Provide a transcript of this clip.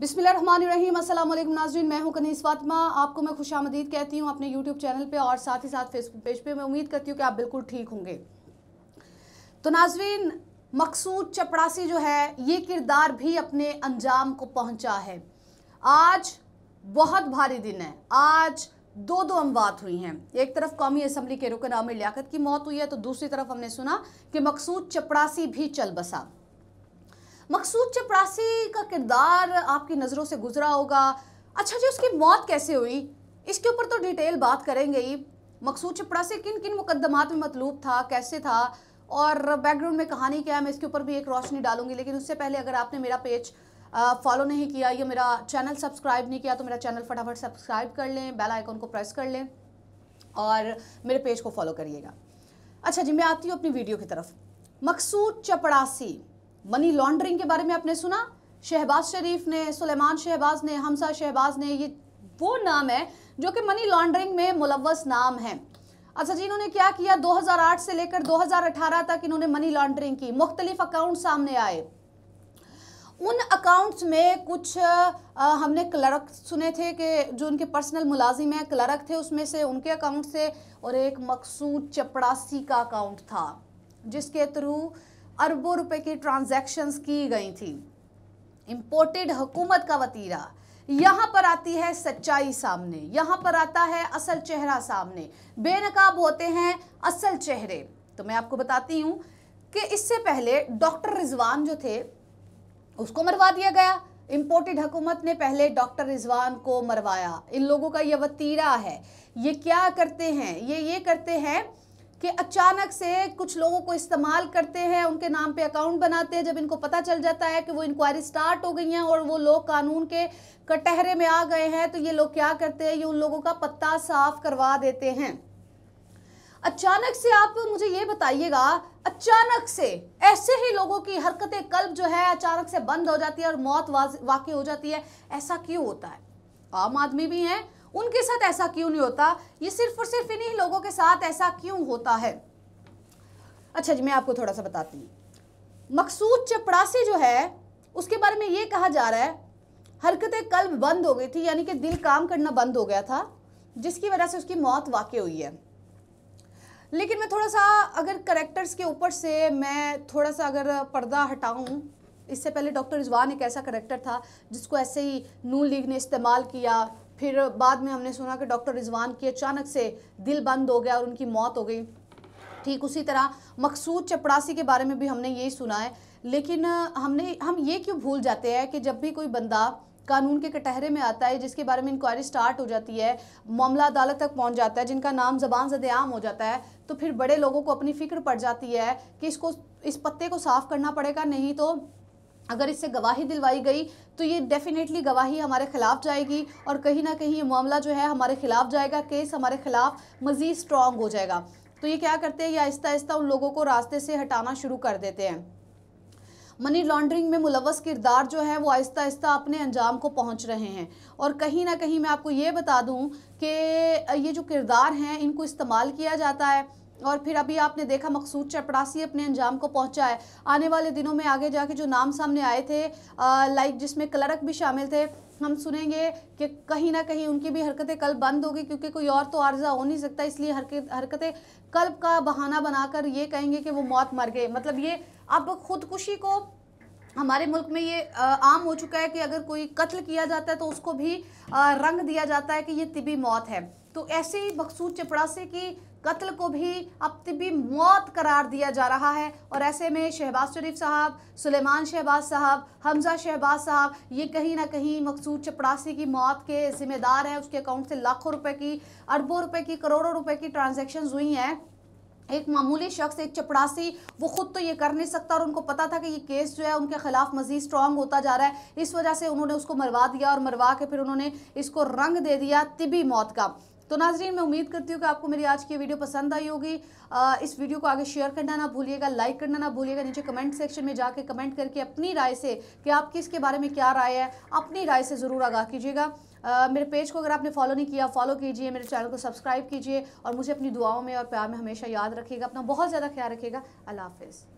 बिस्मिल्लाम नाजरीन मैं हूं कनीस फातिमा आपको मैं खुश आमदीद कहती हूं अपने यूट्यूब चैनल पे और साथ ही साथ फेसबुक पेज पे मैं उम्मीद करती हूं कि आप बिल्कुल ठीक होंगे तो नाजरीन मकसूद चपड़ासी जो है ये किरदार भी अपने अंजाम को पहुंचा है आज बहुत भारी दिन है आज दो दो अमवात हुई हैं एक तरफ कौमी असम्बली के रुकन आमिर लियाकत की मौत हुई है तो दूसरी तरफ हमने सुना कि मकसूद चपड़ासी भी चल बसा मकसूद चपरासी का किरदार आपकी नज़रों से गुजरा होगा अच्छा जी उसकी मौत कैसे हुई इसके ऊपर तो डिटेल बात करेंगे ही मकसूद चपरासी किन किन मुकदमात में मतलूब था कैसे था और बैकग्राउंड में कहानी क्या है मैं इसके ऊपर भी एक रोशनी डालूंगी लेकिन उससे पहले अगर आपने मेरा पेज फॉलो नहीं किया या मेरा चैनल सब्सक्राइब नहीं किया तो मेरा चैनल फटाफट सब्सक्राइब कर लें बेल आइकन को प्रेस कर लें और मेरे पेज को फॉलो करिएगा अच्छा जी मैं आती हूँ अपनी वीडियो की तरफ मकसूद चपड़ासी मनी लॉन्ड्रिंग के बारे में आपने सुना शहबाज शरीफ ने सुलेमान शहबाज ने हमसा शहबाज ने ये वो नाम है जो कि मनी लॉन्ड्रिंग में मुलवस नाम है अच्छा जी इन्होंने क्या किया 2008 से लेकर 2018 तक इन्होंने मनी लॉन्ड्रिंग की मुख्तलिफ अकाउंट सामने आए उन अकाउंट्स में कुछ आ, हमने क्लर्क सुने थे कि जो उनके पर्सनल मुलाजिम हैं क्लर्क थे उसमें से उनके अकाउंट से और एक मकसूद चपड़ासी का अकाउंट था जिसके थ्रू अरबों रुपए की ट्रांजैक्शंस की गई थी इंपोर्टेड हुकूमत का वतीरा यहां पर आती है सच्चाई सामने यहां पर आता है असल चेहरा सामने बेनकाब होते हैं असल चेहरे तो मैं आपको बताती हूं कि इससे पहले डॉक्टर रिजवान जो थे उसको मरवा दिया गया इंपोर्टेड हुकूमत ने पहले डॉक्टर रिजवान को मरवाया इन लोगों का यह वतीरा है ये क्या करते हैं ये ये करते हैं कि अचानक से कुछ लोगों को इस्तेमाल करते हैं उनके नाम पे अकाउंट बनाते हैं जब इनको पता चल जाता है कि वो इंक्वायरी स्टार्ट हो गई हैं और वो लोग कानून के कटहरे में आ गए हैं तो ये लोग क्या करते हैं ये उन लोगों का पत्ता साफ करवा देते हैं अचानक से आप मुझे ये बताइएगा अचानक से ऐसे ही लोगों की हरकतें कल्ब जो है अचानक से बंद हो जाती है और मौत वाकई हो जाती है ऐसा क्यों होता है आम आदमी भी हैं उनके साथ ऐसा क्यों नहीं होता ये सिर्फ और सिर्फ इन्हीं लोगों के साथ ऐसा क्यों होता है अच्छा जी मैं आपको थोड़ा सा बताती हूँ मकसूद चपड़ासी जो है उसके बारे में ये कहा जा रहा है हरकतें कल्ब बंद हो गई थी यानी कि दिल काम करना बंद हो गया था जिसकी वजह से उसकी मौत वाकई हुई है लेकिन मैं थोड़ा सा अगर करेक्टर्स के ऊपर से मैं थोड़ा सा अगर पर्दा हटाऊं इससे पहले डॉक्टर रिजवान एक ऐसा करेक्टर था जिसको ऐसे ही नू लीग ने इस्तेमाल किया फिर बाद में हमने सुना कि डॉक्टर रिजवान की अचानक से दिल बंद हो गया और उनकी मौत हो गई ठीक उसी तरह मकसूद चपड़ासी के बारे में भी हमने यही सुना है लेकिन हमने हम ये क्यों भूल जाते हैं कि जब भी कोई बंदा कानून के कटहरे में आता है जिसके बारे में इंक्वायरी स्टार्ट हो जाती है मामला अदालत तक पहुंच जाता है जिनका नाम जबान जद आम हो जाता है तो फिर बड़े लोगों को अपनी फ़िक्र पड़ जाती है कि इसको इस पत्ते को साफ़ करना पड़ेगा नहीं तो अगर इससे गवाही दिलवाई गई तो ये डेफिनेटली गवाही हमारे ख़िलाफ़ जाएगी और कहीं ना कहीं ये मामला जो है हमारे ख़िलाफ़ जाएगा केस हमारे ख़िलाफ़ मज़ीद स्ट्रॉन्ग हो जाएगा तो ये क्या करते हैं ये आहिस्ता आहिस्ता उन लोगों को रास्ते से हटाना शुरू कर देते हैं मनी लॉन्ड्रिंग में मुलवस किरदार जो है वो आहिस्ता आहिस्ता अपने अंजाम को पहुंच रहे हैं और कहीं ना कहीं मैं आपको ये बता दूं कि ये जो किरदार हैं इनको इस्तेमाल किया जाता है और फिर अभी आपने देखा मकसूद चपरासी अपने अंजाम को पहुंचा है आने वाले दिनों में आगे जाके जो नाम सामने आए थे लाइक जिसमें क्लर्क भी शामिल थे हम सुनेंगे कि कहीं ना कहीं उनकी भी हरकतें कल बंद होगी क्योंकि कोई और तो आर्जा हो नहीं सकता इसलिए हरकत हरकतें कल का बहाना बनाकर ये कहेंगे कि वो मौत मर गए मतलब ये अब ख़ुदकुशी को हमारे मुल्क में ये आम हो चुका है कि अगर कोई कत्ल किया जाता है तो उसको भी रंग दिया जाता है कि ये तिबी मौत है तो ऐसे ही मकसूद चपड़ासी की कत्ल को भी अब तबी मौत करार दिया जा रहा है और ऐसे में शहबाज शरीफ साहब सुलेमान शहबाज साहब हमजा शहबाज साहब ये कहीं ना कहीं मकसूद चपड़ासी की मौत के जिम्मेदार हैं उसके अकाउंट से लाखों रुपए की अरबों रुपए की करोड़ों रुपए की ट्रांजेक्शन हुई हैं एक मामूली शख्स एक चपड़ासी वो खुद तो ये कर नहीं सकता और उनको पता था कि ये केस जो है उनके खिलाफ मजीद स्ट्रांग होता जा रहा है इस वजह से उन्होंने उसको मरवा दिया और मरवा के फिर उन्होंने इसको रंग दे दिया तिबी मौत का तो नाजरीन मैं उम्मीद करती हूँ कि आपको मेरी आज की वीडियो पसंद आई होगी इस वीडियो को आगे शेयर करना ना भूलिएगा लाइक करना ना भूलिएगा नीचे कमेंट सेक्शन में जाके कमेंट करके अपनी राय से कि आपकी इसके बारे में क्या राय है अपनी राय से ज़रूर आगाह कीजिएगा मेरे पेज को अगर आपने फॉलो नहीं किया फॉलो कीजिए मेरे चैनल को सब्सक्राइब कीजिए और मुझे अपनी दुआओं में और प्यार में हमेशा याद रखिएगा अपना बहुत ज़्यादा ख्याल रखिएगा अल्लाह हाफिज़